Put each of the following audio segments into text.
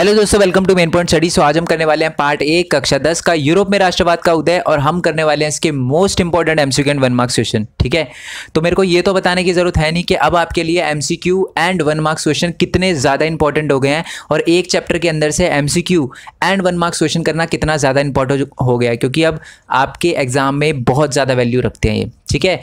Hello दोस्तों welcome to main point study so आज हम करने वाले हैं पार्ट एक कक्षा दस का यूरोप में राष्ट्रवाद का उदय और हम करने वाले हैं इसके most important MCQ and one marks question ठीक है तो मेरे को ये तो बताने की जरूरत है नहीं कि अब आपके लिए MCQ and one marks question कितने ज़्यादा इंपॉर्टेंट हो गए हैं और एक चैप्टर के अंदर से M and one marks question करना कितना ज़्यादा इंपॉर्टेंट हो गया है क्योंकि अब आपके एग्जाम में बहुत ज़्यादा वैल्यू रखते हैं ये ठीक है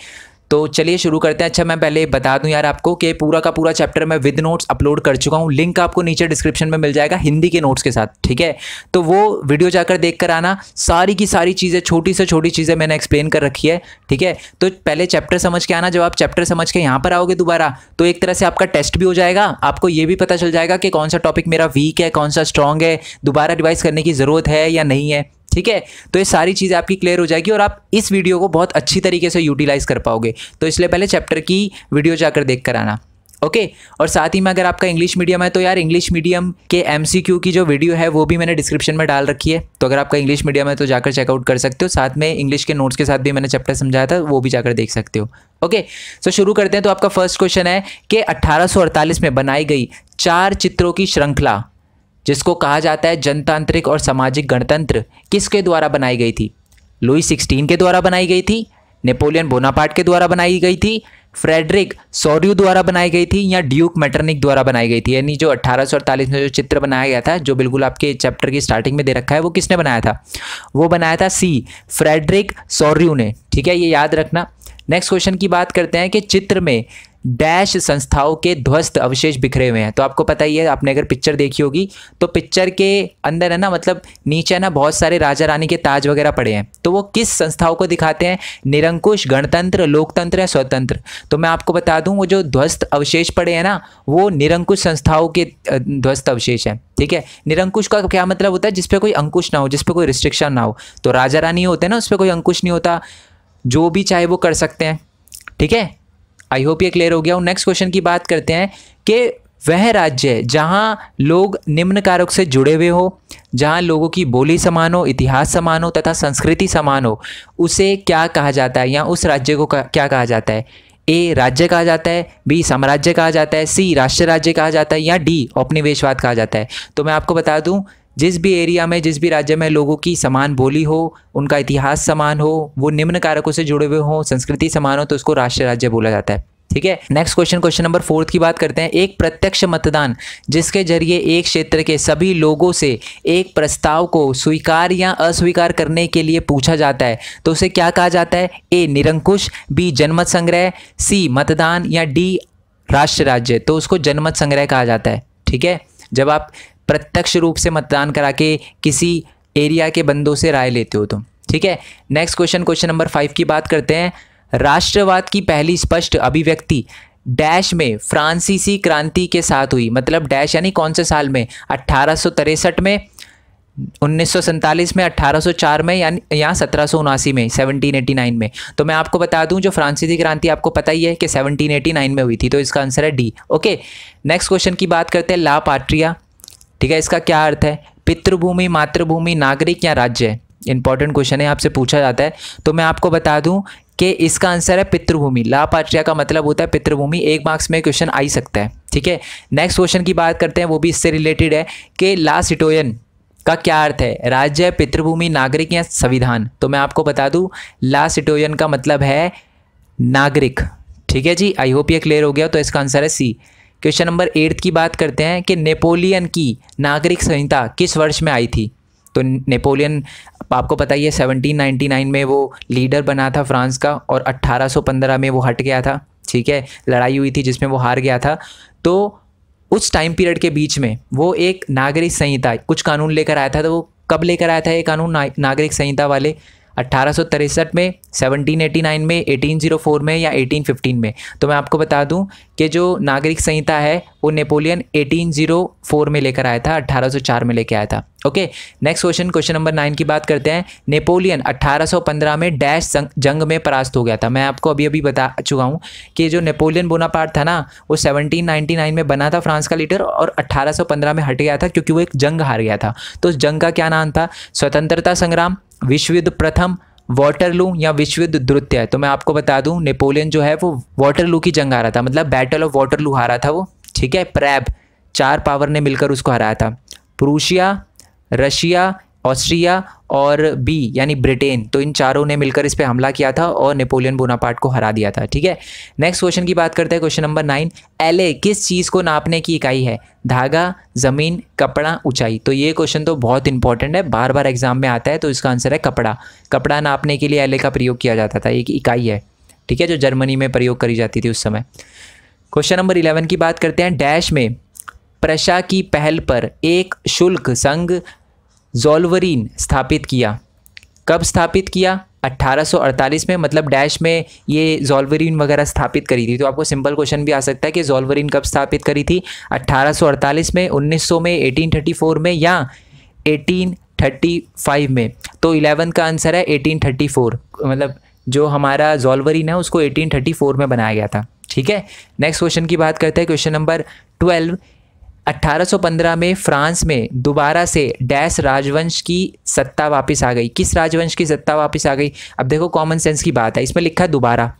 तो चलिए शुरू करते हैं अच्छा मैं पहले बता दूं यार आपको कि पूरा का पूरा चैप्टर मैं विद नोट्स अपलोड कर चुका हूं लिंक आपको नीचे डिस्क्रिप्शन में मिल जाएगा हिंदी के नोट्स के साथ ठीक है तो वो वीडियो जाकर देख कर आना सारी की सारी चीज़ें छोटी से छोटी चीज़ें मैंने एक्सप्लेन कर रखी है ठीक है तो पहले चैप्टर समझ के आना जब आप चैप्टर समझ के यहाँ पर आओगे दोबारा तो एक तरह से आपका टेस्ट भी हो जाएगा आपको ये भी पता चल जाएगा कि कौन सा टॉपिक मेरा वीक है कौन सा स्ट्रांग है दोबारा रिवाइज करने की ज़रूरत है या नहीं है ठीक है तो ये सारी चीज़ें आपकी क्लियर हो जाएगी और आप इस वीडियो को बहुत अच्छी तरीके से यूटिलाइज़ कर पाओगे तो इसलिए पहले चैप्टर की वीडियो जाकर देख कर आना ओके okay? और साथ ही में अगर आपका इंग्लिश मीडियम है तो यार इंग्लिश मीडियम के एमसीक्यू की जो वीडियो है वो भी मैंने डिस्क्रिप्शन में डाल रखी है तो अगर आपका इंग्लिश मीडियम है तो जाकर चेकआउट कर सकते हो साथ में इंग्लिश के नोट्स के साथ भी मैंने चैप्टर समझाया था वो भी जाकर देख सकते हो ओके सो शुरू करते हैं तो आपका फर्स्ट क्वेश्चन है कि अट्ठारह में बनाई गई चार चित्रों की श्रृंखला जिसको कहा जाता है जनतांत्रिक और सामाजिक गणतंत्र किसके द्वारा बनाई गई थी लुई सिक्सटीन के द्वारा बनाई गई थी नेपोलियन बोनापार्ट के द्वारा बनाई गई थी फ्रेडरिक सौर्यू द्वारा बनाई गई थी या ड्यूक मेटरनिक द्वारा बनाई गई थी यानी जो अट्ठारह में जो चित्र बनाया गया था जो बिल्कुल आपके चैप्टर की स्टार्टिंग में दे रखा है वो किसने बनाया था वो बनाया था सी फ्रेडरिक सौर्यू ने ठीक है ये याद रखना नेक्स्ट क्वेश्चन की बात करते हैं कि चित्र में डैश संस्थाओं के ध्वस्त अवशेष बिखरे हुए हैं तो आपको पता ही है आपने अगर पिक्चर देखी होगी तो पिक्चर के अंदर है ना मतलब नीचे ना बहुत सारे राजा रानी के ताज वगैरह पड़े हैं तो वो किस संस्थाओं को दिखाते हैं निरंकुश गणतंत्र लोकतंत्र या स्वतंत्र तो मैं आपको बता दूँ वो जो ध्वस्त अवशेष पड़े हैं ना वो निरंकुश संस्थाओं के ध्वस्त अवशेष हैं ठीक है निरंकुश का क्या मतलब होता है जिसपे कोई अंकुश ना हो जिस कोई रिस्ट्रिक्शन ना हो तो राजा रानी होते हैं ना उस पर कोई अंकुश नहीं होता जो भी चाहे वो कर सकते हैं ठीक है आई होप ये क्लियर हो गया हूँ नेक्स्ट क्वेश्चन की बात करते हैं कि वह राज्य जहाँ लोग निम्न कारक से जुड़े हुए हो जहाँ लोगों की बोली समान हो इतिहास समान हो तथा संस्कृति समान हो उसे क्या कहा जाता है या उस राज्य को क्या कहा जाता है ए राज्य कहा जाता है बी साम्राज्य कहा जाता है सी राष्ट्र राज्य कहा जाता है या डी औपनिवेशवाद कहा जाता है तो मैं आपको बता दूं जिस भी एरिया में जिस भी राज्य में लोगों की समान बोली हो उनका इतिहास समान हो वो निम्न कारकों से जुड़े हुए हों संस्कृति समान हो तो उसको राष्ट्र राज्य बोला जाता है ठीक है next question question number fourth की बात करते हैं एक प्रत्यक्ष मतदान जिसके जरिए एक क्षेत्र के सभी लोगों से एक प्रस्ताव को स्वीकार या अस्वीकार करने के लिए पूछा जाता है तो उसे क्या कहा जाता है ए निरंकुश बी जनमत संग्रह सी मतदान या डी राष्ट्र राज्य तो उसको जनमत संग्रह कहा जाता है ठीक है जब आप प्रत्यक्ष रूप से मतदान करा के किसी एरिया के बंदों से राय लेते हो तुम ठीक है next question question number five की बात करते हैं राष्ट्रवाद की पहली स्पष्ट अभिव्यक्ति डैश में फ्रांसीसी क्रांति के साथ हुई मतलब डैश यानी कौन से साल में अट्ठारह में उन्नीस में 1804 में यानी यहाँ सत्रह में 1789 में तो मैं आपको बता दूं जो फ्रांसीसी क्रांति आपको पता ही है कि 1789 में हुई थी तो इसका आंसर है डी ओके नेक्स्ट क्वेश्चन की बात करते हैं ला पाट्रिया ठीक है इसका क्या अर्थ है पितृभूमि मातृभूमि नागरिक या राज्य इंपॉर्टेंट क्वेश्चन है आपसे पूछा जाता है तो मैं आपको बता दूं कि इसका आंसर है पितृभूमि लापाट्रिया का मतलब होता है पितृभूमि एक मार्क्स में क्वेश्चन आ ही सकता है ठीक है नेक्स्ट क्वेश्चन की बात करते हैं वो भी इससे रिलेटेड है कि ला सिटोयन का क्या अर्थ है राज्य पितृभूमि नागरिक या संविधान तो मैं आपको बता दूँ ला सिटोयन का मतलब है नागरिक ठीक है जी आई होप ये क्लियर हो गया तो इसका आंसर है सी क्वेश्चन नंबर एट्थ की बात करते हैं कि नेपोलियन की नागरिक संहिता किस वर्ष में आई थी तो नेपोलियन आपको पता ही है 1799 में वो लीडर बना था फ्रांस का और 1815 में वो हट गया था ठीक है लड़ाई हुई थी जिसमें वो हार गया था तो उस टाइम पीरियड के बीच में वो एक नागरिक संहिता कुछ कानून लेकर आया था तो वो कब लेकर आया था ये कानून ना, नागरिक संहिता वाले अट्ठारह में 1789 में 1804 में या 1815 में तो मैं आपको बता दूं कि जो नागरिक संहिता है वो नेपोलियन 1804 में लेकर आया था 1804 में लेकर आया था okay next question question number nine की बात करते हैं नेपोलियन 1815 में डैश जंग में परास्त हो गया था मैं आपको अभी अभी बता चुका हूँ कि जो नेपोलियन बोनापार्ट था ना वो सेवनटीन में बना था फ्रांस का लीडर और अट्ठारह में हट गया था क्योंकि वो एक जंग हार गया था तो उस जंग का क्या नाम था स्वतंत्रता संग्राम विश्व युद्ध प्रथम वाटरलू या विश्व युद्ध द्वितीय तो मैं आपको बता दूं नेपोलियन जो है वो वाटरलू की जंग हारा था मतलब बैटल ऑफ वाटरलू हारा था वो ठीक है प्रैब चार पावर ने मिलकर उसको हराया था प्रूशिया रशिया ऑस्ट्रिया और बी यानी ब्रिटेन तो इन चारों ने मिलकर इस पर हमला किया था और नेपोलियन बोनापार्ट को हरा दिया था ठीक है नेक्स्ट क्वेश्चन की बात करते हैं क्वेश्चन नंबर नाइन एल किस चीज़ को नापने की इकाई है धागा ज़मीन कपड़ा ऊंचाई तो ये क्वेश्चन तो बहुत इंपॉर्टेंट है बार बार एग्जाम में आता है तो इसका आंसर है कपड़ा कपड़ा नापने के लिए एल का प्रयोग किया जाता था एक इकाई है ठीक है जो जर्मनी में प्रयोग करी जाती थी उस समय क्वेश्चन नंबर इलेवन की बात करते हैं डैश में प्रशा की पहल पर एक शुल्क संघ जोलवरीन स्थापित किया कब स्थापित किया 1848 में मतलब डैश में ये जोलवरीन वगैरह स्थापित करी थी तो आपको सिंपल क्वेश्चन भी आ सकता है कि जोलवरीन कब स्थापित करी थी 1848 में 1900 में 1834 में या 1835 में तो इलेवन का आंसर है 1834 मतलब जो हमारा जोलवरीन है उसको 1834 में बनाया गया था ठीक है नेक्स्ट क्वेश्चन की बात करते हैं क्वेश्चन नंबर ट्वेल्व 1815 में फ्रांस में दोबारा से डैश राजवंश की सत्ता वापस आ गई किस राजवंश की सत्ता वापस आ गई अब देखो कॉमन सेंस की बात है इसमें लिखा है दोबारा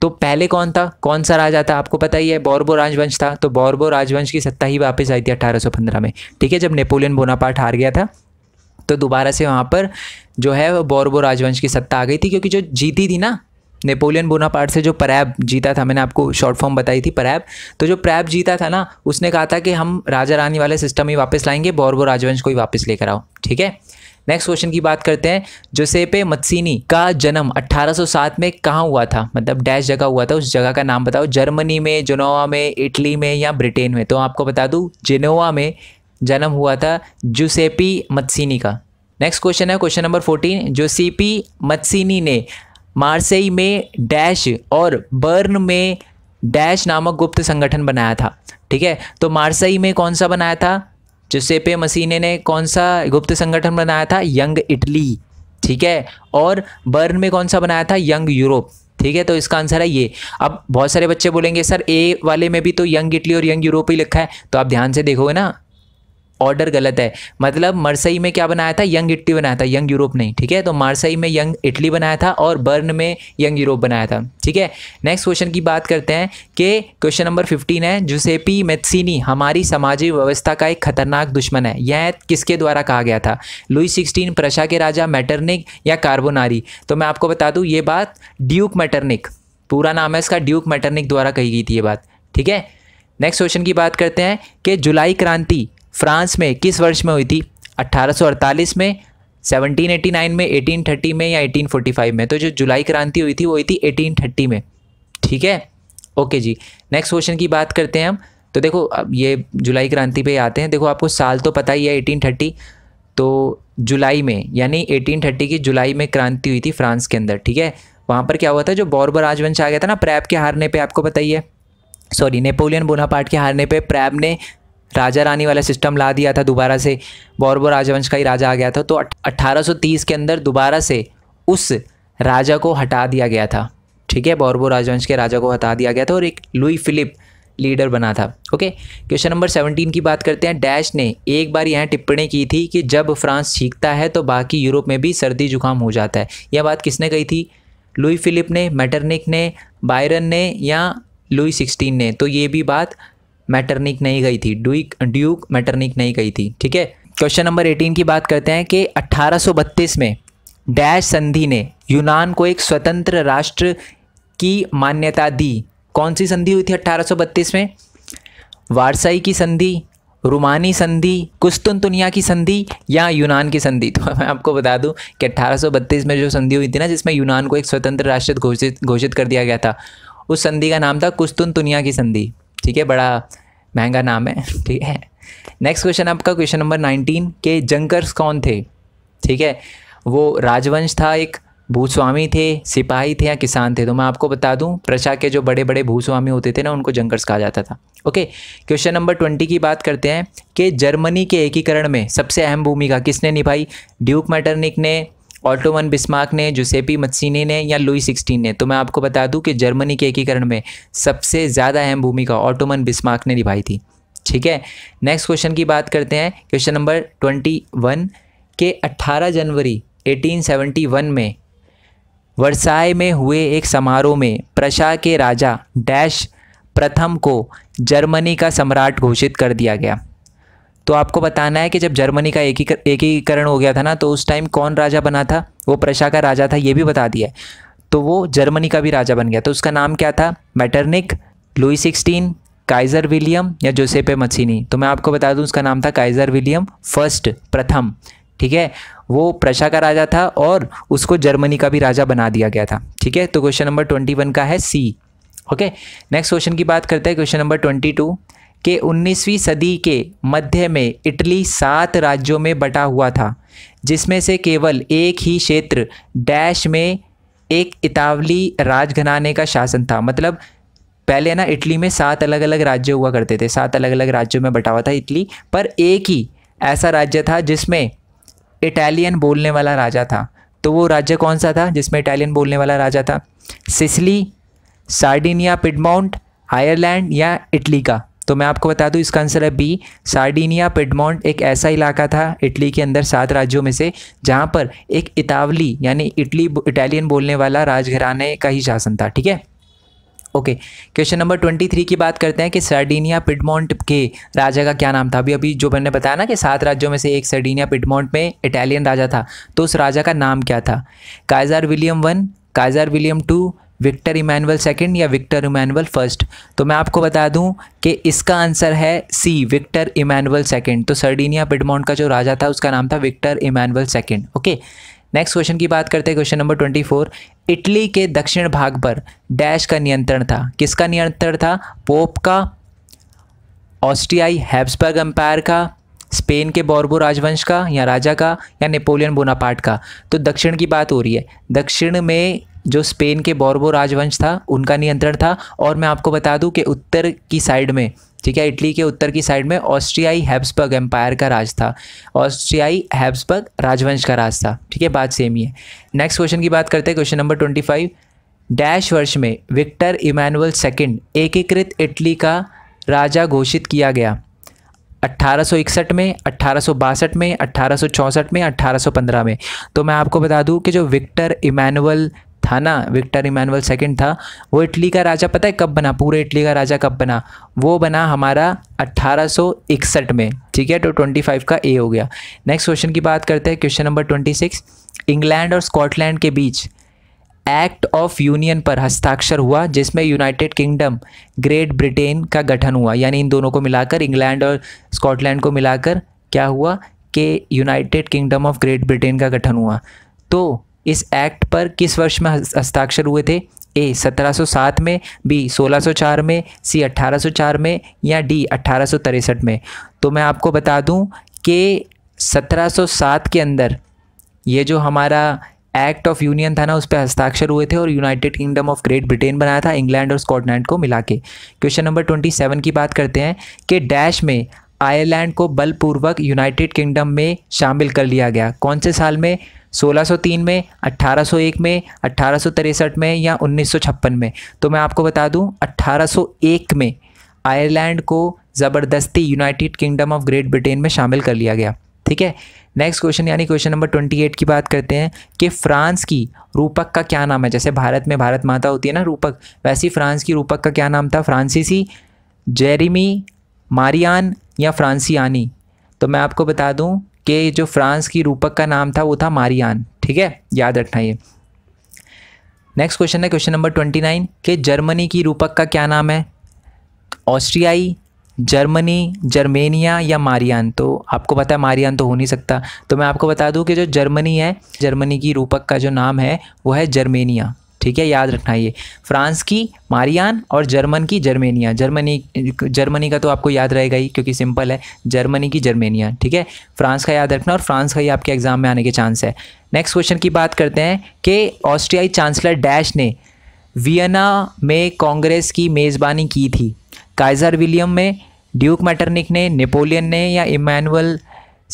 तो पहले कौन था कौन सा राजा था आपको पता ही है बॉर्बो राजवंश था तो बॉर्बो राजवंश की सत्ता ही वापस आई थी 1815 में ठीक है जब नेपोलियन बोनापार्ट हार गया था तो दोबारा से वहाँ पर जो है बॉर्बो राजवंश की सत्ता आ गई थी क्योंकि जो जीती थी ना नेपोलियन बोनापार्ट से जो परैब जीता था मैंने आपको शॉर्ट फॉर्म बताई थी परैब तो जो प्रैब जीता था ना उसने कहा था कि हम राजा रानी वाले सिस्टम ही वापस लाएंगे बौरबो राजवंश को ही वापस लेकर आओ ठीक है नेक्स्ट क्वेश्चन की बात करते हैं जोसेपे मत्सिनी का जन्म 1807 में कहाँ हुआ था मतलब डैश जगह हुआ था उस जगह का नाम बताओ जर्मनी में जोनोवा में इटली में या ब्रिटेन में तो आपको बता दूँ जिनोवा में जन्म हुआ था जुसेपी मत्सिनी का नेक्स्ट क्वेश्चन है question number fourteen Giuseppe Mazzini ने मार्सेई में डैश और बर्न में डैश नामक गुप्त संगठन बनाया था ठीक है तो मार्सई में कौन सा बनाया था जोसेपे मसीने ने कौन सा गुप्त संगठन बनाया था यंग इटली ठीक है और बर्न में कौन सा बनाया था यंग यूरोप ठीक है तो इसका आंसर है ये अब बहुत सारे बच्चे बोलेंगे सर ए वाले में भी तो यंग इटली और यंग यूरोप ही लिखा है तो आप ध्यान से देखोगे ना ऑर्डर गलत है मतलब मरसई में क्या बनाया था यंग इटली बनाया था यंग यूरोप नहीं ठीक है तो मारसई में यंग इटली बनाया था और बर्न में यंग यूरोप बनाया था ठीक है नेक्स्ट क्वेश्चन की बात करते हैं कि क्वेश्चन नंबर फिफ्टीन है जुसेपी मेथसिनी हमारी सामाजिक व्यवस्था का एक खतरनाक दुश्मन है यह किसके द्वारा कहा गया था लुई सिक्सटीन प्रशा के राजा मैटरनिक या कार्बोनारी तो मैं आपको बता दूँ ये बात ड्यूक मैटरनिक पूरा नाम है इसका ड्यूक मैटरनिक द्वारा कही गई थी ये बात ठीक है नेक्स्ट क्वेश्चन की बात करते हैं कि जुलाई क्रांति फ्रांस में किस वर्ष में हुई थी 1848 में 1789 में 1830 में या 1845 में तो जो जुलाई क्रांति हुई थी वो हुई थी 1830 में ठीक है ओके जी नेक्स्ट क्वेश्चन की बात करते हैं हम तो देखो अब ये जुलाई क्रांति पे आते हैं देखो आपको साल तो पता ही है एटीन तो जुलाई में यानी एटीन की जुलाई में क्रांति हुई थी फ्रांस के अंदर ठीक है वहाँ पर क्या हुआ था जो बॉर्बर राजवंश आ गया था ना प्रैप के हारने पे आपको बताइए सॉरी नेपोलियन बोनापार्ट के हारने पे प्रैब ने राजा रानी वाला सिस्टम ला दिया था दोबारा से बौरबो राजवंश का ही राजा आ गया था तो 1830 के अंदर दोबारा से उस राजा को हटा दिया गया था ठीक है बौरबो राजवंश के राजा को हटा दिया गया था और एक लुई फिलिप लीडर बना था ओके क्वेश्चन नंबर 17 की बात करते हैं डैश ने एक बार यहाँ टिप्पणी की थी कि जब फ्रांस छींकता है तो बाकी यूरोप में भी सर्दी जुकाम हो जाता है यह बात किसने कही थी लुई फिलिप ने मेटरनिक ने बायरन ने या लुई सिक्सटीन ने तो ये भी बात मैटरनिक नहीं गई थी ड्यूक ड्यूक मैटरनिक नहीं गई थी ठीक है क्वेश्चन नंबर 18 की बात करते हैं कि 1832 में डैश संधि ने यूनान को एक स्वतंत्र राष्ट्र की मान्यता दी कौन सी संधि हुई थी 1832 में वारसाई की संधि रोमानी संधि कुस्तुन की संधि या यूनान की संधि तो मैं आपको बता दूं कि 1832 में जो संधि हुई थी ना जिसमें यूनान को एक स्वतंत्र राष्ट्र घोषित घोषित कर दिया गया था उस संधि का नाम था कुस्तुन की संधि ठीक है बड़ा महंगा नाम है ठीक है नेक्स्ट क्वेश्चन आपका क्वेश्चन नंबर नाइनटीन के जंकर्स कौन थे ठीक है वो राजवंश था एक भूस्वामी थे सिपाही थे या किसान थे तो मैं आपको बता दूं प्रचा के जो बड़े बड़े भूस्वामी होते थे ना उनको जंकर्स कहा जाता था ओके क्वेश्चन नंबर ट्वेंटी की बात करते हैं कि जर्मनी के एकीकरण में सबसे अहम भूमिका किसने निभाई ड्यूक मैटरनिक ने ऑटोमन बिस्मार्क ने जुसेपी मत्सिनी ने या लुई सिक्सटीन ने तो मैं आपको बता दूं कि जर्मनी के एकीकरण में सबसे ज़्यादा अहम भूमिका ऑटोमन बिस्मार्क ने निभाई थी ठीक है नेक्स्ट क्वेश्चन की बात करते हैं क्वेश्चन नंबर ट्वेंटी वन के अट्ठारह जनवरी एटीन वन में वर्साए में हुए एक समारोह में प्रशा के राजा डैश प्रथम को जर्मनी का सम्राट घोषित कर दिया गया तो आपको बताना है कि जब जर्मनी का एकीकरण एकीकरण हो गया था ना तो उस टाइम कौन राजा बना था वो प्रशा का राजा था ये भी बता दिया तो वो जर्मनी का भी राजा बन गया तो उसका नाम क्या था Metternich Louis sixteen Kaiser William या जोसेपे मसीनी तो मैं आपको बता दूं उसका नाम था काइज़र विलियम फर्स्ट प्रथम ठीक है वो प्रशा का राजा था और उसको जर्मनी का भी राजा बना दिया गया था ठीक है तो क्वेश्चन नंबर ट्वेंटी वन का है सी ओके नेक्स्ट क्वेश्चन की बात करते हैं क्वेश्चन नंबर ट्वेंटी टू कि 19वीं सदी के मध्य में इटली सात राज्यों में बटा हुआ था जिसमें से केवल एक ही क्षेत्र डैश में एक इतावली राजघनाने का शासन था मतलब पहले ना इटली में सात अलग अलग राज्य हुआ करते थे सात अलग अलग राज्यों में बटा हुआ था इटली पर एक ही ऐसा राज्य था जिसमें इटालियन बोलने वाला राजा था तो वो राज्य कौन सा था जिसमें इटालियन बोलने वाला राजा था सिसली सार्डिनिया पिडमाउंट आयरलैंड या इटली का तो मैं आपको बता दूं इसका आंसर है बी सार्डिनिया पिडमोंट एक ऐसा इलाका था इटली के अंदर सात राज्यों में से जहाँ पर एक इतावली यानी इटली इटालियन बोलने वाला राजघराने का ही शासन था ठीक है okay question number twenty three की बात करते हैं कि सर्डीनिया पिडमोंट के राजा का क्या नाम था अभी अभी जो मैंने बताया ना कि सात राज्यों में से एक सर्डीनिया पिडमोंट में इटालियन राजा था तो उस राजा का नाम क्या था Kaiser William one Kaiser William two Victor Emmanuel second या विक्टर इमानुअल फर्स्ट तो मैं आपको बता दूं कि इसका आंसर है सी विक्टर इमानुअल सेकंड तो सर्डीनिया पिडमोंट का जो राजा था उसका नाम था Victor Emmanuel second okay next question की बात करते हैं question number twenty four Italy के दक्षिण भाग पर डैश का नियंत्रण था किसका नियंत्रण था पोप का ऑस्ट्रियाई हैब्सबर्ग एम्पायर का स्पेन के बॉर्बो राजवंश का या राजा का या नेपोलियन बोनापार्ट का तो दक्षिण की बात हो रही है दक्षिण में जो स्पेन के बॉर्बो राजवंश था उनका नियंत्रण था और मैं आपको बता दूं कि उत्तर की साइड में ठीक है इटली के उत्तर की साइड में ऑस्ट्रियाई हैब्सबर्ग एम्पायर का राज था ऑस्ट्रियाई हैब्सबर्ग राजवंश का राज था ठीक है बात सेम ही है नेक्स्ट क्वेश्चन की बात करते हैं question number twenty five dash वर्ष में विक्टर इमानुअल सेकेंड एकीकृत इटली का राजा घोषित किया गया 1861 में 1862 में 1864 में 1815 में तो मैं आपको बता दूं कि जो विक्टर इमानुअल था ना विक्टर इमानुअल सेकेंड था वो इटली का राजा पता है कब बना पूरे इटली का राजा कब बना वो बना हमारा 1861 में ठीक है तो 25 का ए हो गया नेक्स्ट क्वेश्चन की बात करते हैं क्वेश्चन नंबर 26 इंग्लैंड और स्कॉटलैंड के बीच एक्ट ऑफ यूनियन पर हस्ताक्षर हुआ जिसमें यूनाइटेड किंगडम ग्रेट ब्रिटेन का गठन हुआ यानी इन दोनों को मिलाकर इंग्लैंड और स्कॉटलैंड को मिलाकर क्या हुआ कि United Kingdom of Great Britain का गठन हुआ तो इस एक्ट पर किस वर्ष में हस्ताक्षर हुए थे ए 1707 में बी 1604 में सी 1804 में या डी अट्ठारह में तो मैं आपको बता दूं कि 1707 के अंदर ये जो हमारा एक्ट ऑफ यूनियन था ना उस पर हस्ताक्षर हुए थे और United Kingdom of Great Britain बनाया था इंग्लैंड और स्कॉटलैंड को मिला के क्वेश्चन नंबर ट्वेंटी सेवन की बात करते हैं कि डैश में आयरलैंड को बलपूर्वक यूनाइटेड किंगडम में शामिल कर लिया गया कौन से साल में 1603 में 1801 में अट्ठारह में या उन्नीस में तो मैं आपको बता दूं 1801 में आयरलैंड को ज़बरदस्ती United Kingdom of Great Britain में शामिल कर लिया गया ठीक है नेक्स्ट क्वेश्चन यानी क्वेश्चन नंबर ट्वेंटी एट की बात करते हैं कि फ्रांस की रूपक का क्या नाम है जैसे भारत में भारत माता होती है ना रूपक वैसी फ्रांस की रूपक का क्या नाम था फ्रांसीसी जेरिमी मारियान या फ्रांसियानी तो मैं आपको बता दूं के जो फ्रांस की रूपक का नाम था वो था मारियान ठीक है याद रखना ये नेक्स्ट क्वेश्चन है क्वेश्चन नंबर ट्वेंटी नाइन के जर्मनी की रूपक का क्या नाम है ऑस्ट्रियाई जर्मनी जर्मेनिया या मारियान तो आपको पता है मारियान तो हो नहीं सकता तो मैं आपको बता दूं कि जो जर्मनी है जर्मनी की रूपक का जो नाम है वो है जर्मेनिया ठीक है याद रखना ये फ्रांस की मारियान और जर्मन की जर्मेनिया जर्मनी जर्मनी का तो आपको याद रहेगा ही क्योंकि सिंपल है जर्मनी की जर्मेनिया ठीक है फ्रांस का याद रखना और फ्रांस का ही आपके एग्ज़ाम में आने के चांस है नेक्स्ट क्वेश्चन की बात करते हैं कि ऑस्ट्रियाई चांसलर डैश ने वियना में कांग्रेस की मेज़बानी की थी काइज़र विलियम में ड्यूक मैटरनिक ने नेपोलियन ने या इमानुअल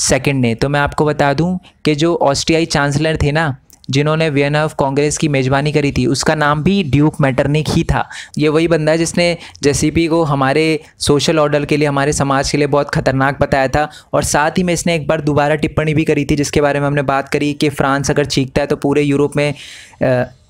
सेकंड ने तो मैं आपको बता दूं कि जो ऑस्ट्रियाई चांसलर थे ना जिन्होंने वियना ऑफ कांग्रेस की मेज़बानी करी थी उसका नाम भी ड्यूक मैटरनिक ही था ये वही बंदा है जिसने जेसीपी को हमारे सोशल ऑर्डर के लिए हमारे समाज के लिए बहुत ख़तरनाक बताया था और साथ ही में इसने एक बार दोबारा टिप्पणी भी करी थी जिसके बारे में हमने बात करी कि फ्रांस अगर चीखता है तो पूरे यूरोप में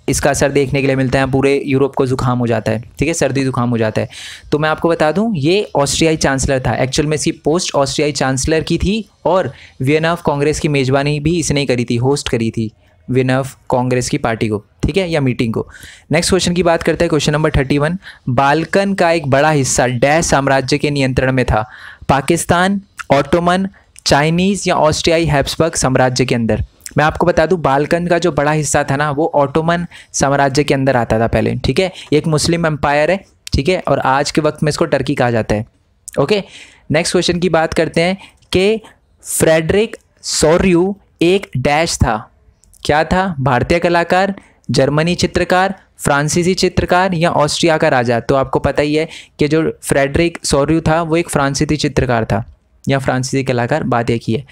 इसका असर देखने के लिए मिलता है पूरे यूरोप को जुकाम हो जाता है ठीक है सर्दी जुकाम हो जाता है तो मैं आपको बता दूं ये ऑस्ट्रियाई चांसलर था एक्चुअल में इसकी पोस्ट ऑस्ट्रियाई चांसलर की थी और वियना ऑफ कांग्रेस की मेज़बानी भी इसने करी थी होस्ट करी थी विनव कांग्रेस की पार्टी को ठीक है या मीटिंग को नेक्स्ट क्वेश्चन की बात करते हैं question number thirty one Balkan का एक बड़ा हिस्सा डैश साम्राज्य के नियंत्रण में था पाकिस्तान ऑटोमन चाइनीज़ या ऑस्ट्रियाई हैप्सबर्ग साम्राज्य के अंदर मैं आपको बता दूं बालकन का जो बड़ा हिस्सा था ना वो ऑटोमन साम्राज्य के अंदर आता था पहले ठीक है एक मुस्लिम एम्पायर है ठीक है और आज के वक्त में इसको टर्की कहा जाता है ओके नेक्स्ट क्वेश्चन की बात करते हैं कि फ्रेडरिक सोर्यू एक डैश था क्या था भारतीय कलाकार जर्मनी चित्रकार फ्रांसीसी चित्रकार या ऑस्ट्रिया का राजा तो आपको पता ही है कि जो फ्रेडरिक सोर्यू था वो एक फ्रांसीसी चित्रकार था या फ्रांसीसी कलाकार बात एक ही है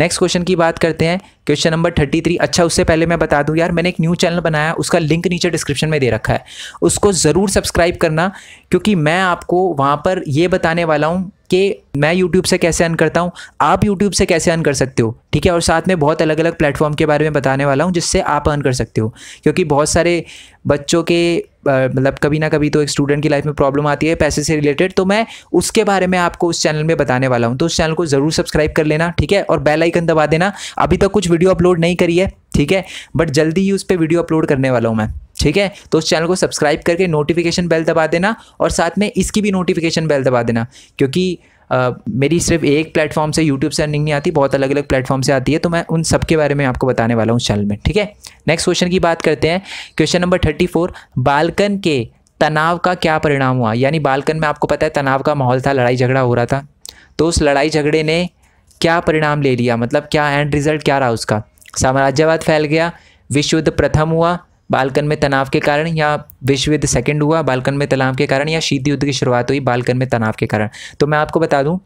नेक्स्ट क्वेश्चन की बात करते हैं क्वेश्चन नंबर थर्टी थ्री अच्छा उससे पहले मैं बता दूं यार मैंने एक न्यू चैनल बनाया उसका लिंक नीचे डिस्क्रिप्शन में दे रखा है उसको ज़रूर सब्सक्राइब करना क्योंकि मैं आपको वहाँ पर ये बताने वाला हूँ कि मैं यूट्यूब से कैसे अर्न करता हूँ आप यूट्यूब से कैसे अर्न कर सकते हो ठीक है और साथ में बहुत अलग अलग प्लेटफॉर्म के बारे में बताने वाला हूँ जिससे आप अर्न कर सकते हो क्योंकि बहुत सारे बच्चों के मतलब कभी ना कभी तो एक स्टूडेंट की लाइफ में प्रॉब्लम आती है पैसे से रिलेटेड तो मैं उसके बारे में आपको उस चैनल में बताने वाला हूँ तो उस चैनल को ज़रूर सब्सक्राइब कर लेना ठीक है और बेल आइकन दबा देना अभी तक कुछ वीडियो अपलोड नहीं करी है ठीक है बट जल्दी ही उस पर वीडियो अपलोड करने वाला हूँ मैं ठीक है तो उस चैनल को सब्सक्राइब करके नोटिफिकेशन बेल दबा देना और साथ में इसकी भी नोटिफिकेशन बेल दबा देना क्योंकि Uh, मेरी सिर्फ एक प्लेटफॉर्म से यूट्यूब से अर्निंग नहीं आती बहुत अलग अलग प्लेटफॉर्म से आती है तो मैं उन सब के बारे में आपको बताने वाला हूँ चैनल में ठीक है नेक्स्ट क्वेश्चन की बात करते हैं question number thirty four Balkan के तनाव का क्या परिणाम हुआ यानी बालकन में आपको पता है तनाव का माहौल था लड़ाई झगड़ा हो रहा था तो उस लड़ाई झगड़े ने क्या परिणाम ले लिया मतलब क्या एंड रिजल्ट क्या रहा उसका साम्राज्यवाद फैल गया विश्व युद्ध प्रथम हुआ बालकन में तनाव के कारण या विश्व युद्ध सेकेंड हुआ बालकन में तनाव के कारण या शीत युद्ध की शुरुआत हुई बालकन में तनाव के कारण तो मैं आपको बता दूँ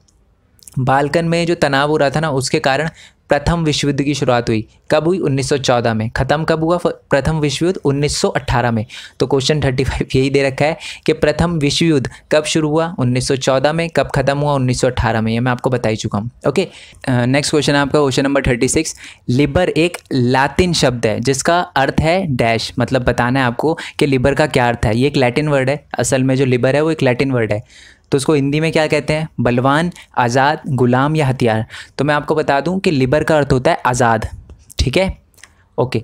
बालकन में जो तनाव हो रहा था ना उसके कारण प्रथम विश्व युद्ध की शुरुआत हुई कब हुई 1914 में ख़त्म कब हुआ प्रथम विश्व युद्ध 1918 में तो क्वेश्चन 35 यही दे रखा है कि प्रथम विश्व युद्ध कब शुरू हुआ 1914 में कब ख़त्म हुआ 1918 में यह मैं आपको बता ही चुका हूँ ओके नेक्स्ट क्वेश्चन है आपका क्वेश्चन नंबर 36 लिबर एक लैटिन शब्द है जिसका अर्थ है डैश मतलब बताना है आपको कि लिबर का क्या अर्थ है ये एक लैटिन वर्ड है असल में जो लिबर है वो एक लैटिन वर्ड है तो उसको हिंदी में क्या कहते हैं बलवान आज़ाद गुलाम या हथियार तो मैं आपको बता दूं कि लिबर का अर्थ होता है आज़ाद ठीक है ओके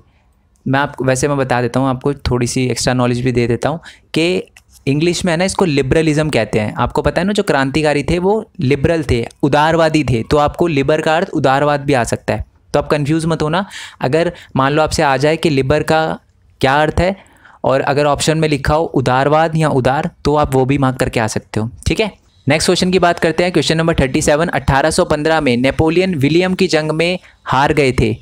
मैं आप वैसे मैं बता देता हूँ आपको थोड़ी सी एक्स्ट्रा नॉलेज भी दे देता हूँ कि इंग्लिश में है ना इसको लिबरलिज्म कहते हैं आपको पता है ना जो क्रांतिकारी थे वो लिबरल थे उदारवादी थे तो आपको लिबर का अर्थ उदारवाद भी आ सकता है तो आप कंफ्यूज मत होना अगर मान लो आपसे आ जाए कि लिबर का क्या अर्थ है और अगर ऑप्शन में लिखा हो उदारवाद या उदार तो आप वो भी मांग करके आ सकते हो ठीक है नेक्स्ट क्वेश्चन की बात करते हैं क्वेश्चन नंबर थर्टी सेवन अट्ठारह में नेपोलियन विलियम की जंग में हार गए थे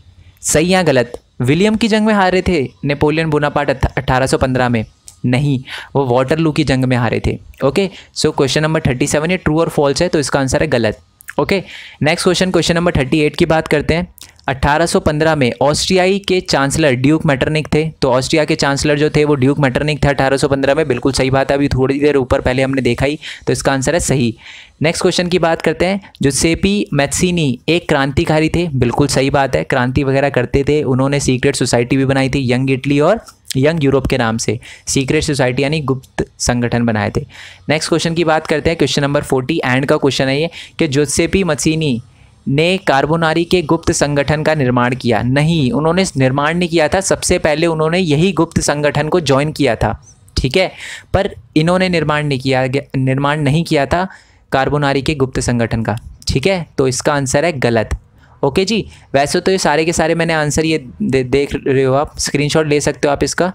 सही या गलत विलियम की जंग में हार रहे थे नेपोलियन बोनापार्ट अट्ठारह में नहीं वो वाटरलू की जंग में हारे थे okay so question number thirty seven ये ट्रू और फॉल्स है तो इसका आंसर है गलत okay next question question number thirty eight की बात करते हैं 1815 में ऑस्ट्रियाई के चांसलर ड्यूक मेटरनिक थे तो ऑस्ट्रिया के चांसलर जो थे वो ड्यूक मेटरनिक थे 1815 में बिल्कुल सही बात है अभी थोड़ी देर ऊपर पहले हमने देखा ही तो इसका आंसर है सही नेक्स्ट क्वेश्चन की बात करते हैं जो सेपी मैथसिनी एक क्रांतिकारी थे बिल्कुल सही बात है क्रांति वगैरह करते थे उन्होंने सीक्रेट सोसाइटी भी बनाई थी यंग इटली और यंग यूरोप के नाम से सीक्रेट सोसाइटी यानी गुप्त संगठन बनाए थे नेक्स्ट क्वेश्चन की बात करते हैं क्वेश्चन नंबर फोर्टी एंड का क्वेश्चन है ये कि जोसेपी मसीनी ने कार्बोनारी के गुप्त संगठन का निर्माण किया नहीं उन्होंने निर्माण नहीं किया था सबसे पहले उन्होंने यही गुप्त संगठन को ज्वाइन किया था ठीक है पर इन्होंने निर्माण नहीं किया निर्माण नहीं किया था कार्बोनारी के गुप्त संगठन का ठीक है तो इसका आंसर है गलत ओके जी वैसे तो ये सारे के सारे मैंने आंसर ये दे, देख रहे हो आप स्क्रीन ले सकते हो आप इसका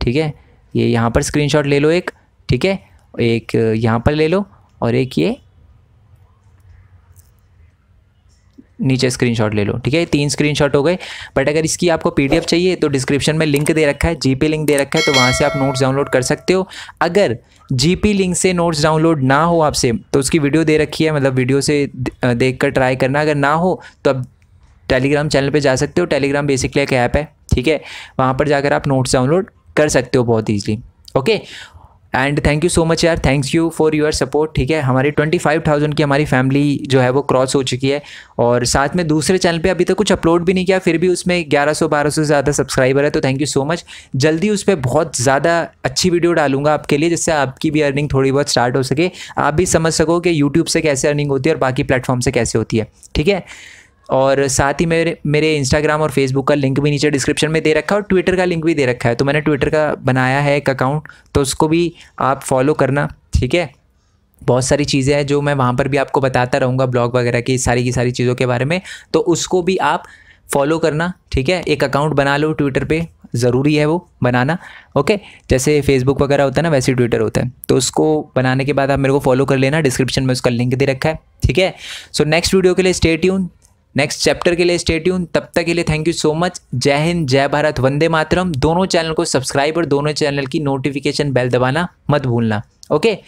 ठीक है ये यहाँ पर स्क्रीन ले लो एक ठीक है एक यहाँ पर ले लो और एक ये नीचे स्क्रीनशॉट ले लो ठीक है तीन स्क्रीनशॉट हो गए बट अगर इसकी आपको पीडीएफ चाहिए तो डिस्क्रिप्शन में लिंक दे रखा है जीपी लिंक दे रखा है तो वहाँ से आप नोट्स डाउनलोड कर सकते हो अगर जीपी लिंक से नोट्स डाउनलोड ना हो आपसे तो उसकी वीडियो दे रखी है मतलब वीडियो से देख कर ट्राई करना अगर ना हो तो अब टेलीग्राम चैनल पे जा सकते हो टेलीग्राम बेसिकली एक ऐप है ठीक है वहाँ पर जाकर आप नोट्स डाउनलोड कर सकते हो बहुत easily okay and thank you so much यार thanks you for your support ठीक है हमारी ट्वेंटी फाइव थाउजेंड की हमारी फैमिली जो है वो क्रॉस हो चुकी है और साथ में दूसरे चैनल पे अभी तक कुछ अपलोड भी नहीं किया फिर भी उसमें ग्यारह सौ बारह सौ से ज़्यादा सब्सक्राइबर है तो थैंक यू सो मच जल्दी उस पर बहुत ज़्यादा अच्छी वीडियो डालूंगा आपके लिए जिससे आपकी भी अर्निंग थोड़ी बहुत स्टार्ट हो सके आप भी समझ सको कि यूट्यूब से कैसे अर्निंग होती है और बाकी प्लेटफॉर्म से कैसे होती है ठीक है और साथ ही मेरे मेरे इंस्टाग्राम और फेसबुक का लिंक भी नीचे डिस्क्रिप्शन में दे रखा है और ट्विटर का लिंक भी दे रखा है तो मैंने ट्विटर का बनाया है एक अकाउंट तो उसको भी आप फॉलो करना ठीक है बहुत सारी चीज़ें हैं जो मैं वहाँ पर भी आपको बताता रहूँगा ब्लॉग वगैरह की सारी की सारी चीज़ों के बारे में तो उसको भी आप फॉलो करना ठीक है एक अकाउंट बना लो ट्विटर पे ज़रूरी है वो बनाना ओके जैसे फेसबुक वगैरह होता है ना वैसे ट्विटर होता है तो उसको बनाने के बाद आप मेरे को फॉलो कर लेना डिस्क्रिप्शन में उसका लिंक दे रखा है ठीक है सो नेक्स्ट वीडियो के लिए स्टे ट्यून नेक्स्ट चैप्टर के लिए स्टेट्यून तब तक के लिए थैंक यू सो मच जय हिंद जय भारत वंदे मातरम दोनों चैनल को सब्सक्राइब और दोनों चैनल की नोटिफिकेशन बेल दबाना मत भूलना ओके